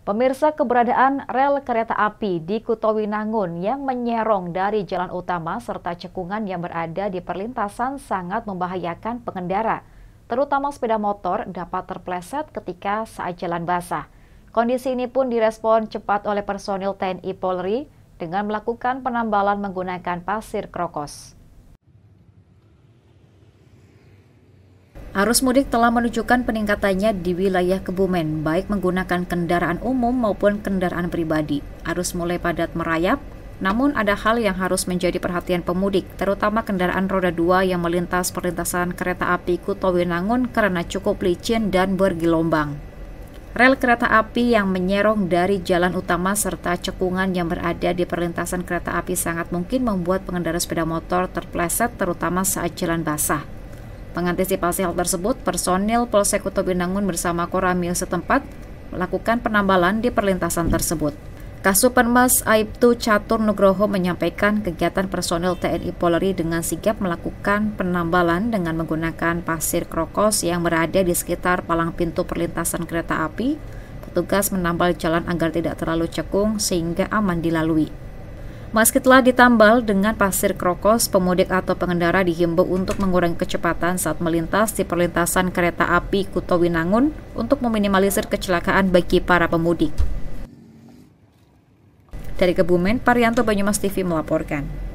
Pemirsa keberadaan rel kereta api di Kutowinangun yang menyerong dari jalan utama serta cekungan yang berada di perlintasan sangat membahayakan pengendara, terutama sepeda motor dapat terpleset ketika saat jalan basah. Kondisi ini pun direspon cepat oleh personil TNI Polri dengan melakukan penambalan menggunakan pasir krokos. Arus mudik telah menunjukkan peningkatannya di wilayah Kebumen, baik menggunakan kendaraan umum maupun kendaraan pribadi. Arus mulai padat merayap, namun ada hal yang harus menjadi perhatian pemudik, terutama kendaraan roda dua yang melintas perlintasan kereta api Kutowinangun karena cukup licin dan bergelombang. Rel kereta api yang menyerong dari jalan utama serta cekungan yang berada di perlintasan kereta api sangat mungkin membuat pengendara sepeda motor terpleset terutama saat jalan basah. Mengantisipasi hal tersebut, personil Polsek Kuto Binangun bersama Koramil setempat melakukan penambalan di perlintasan tersebut. Kasupenmas Aibtu Catur Nugroho menyampaikan kegiatan personil TNI Polri dengan sigap melakukan penambalan dengan menggunakan pasir krokos yang berada di sekitar palang pintu perlintasan kereta api. Petugas menambal jalan agar tidak terlalu cekung sehingga aman dilalui. Meski telah ditambal dengan pasir krokos, pemudik atau pengendara dihimbau untuk mengurangi kecepatan saat melintas di perlintasan kereta api Kuto untuk meminimalisir kecelakaan bagi para pemudik. Dari Kebumen, Parianto Banyumas TV melaporkan.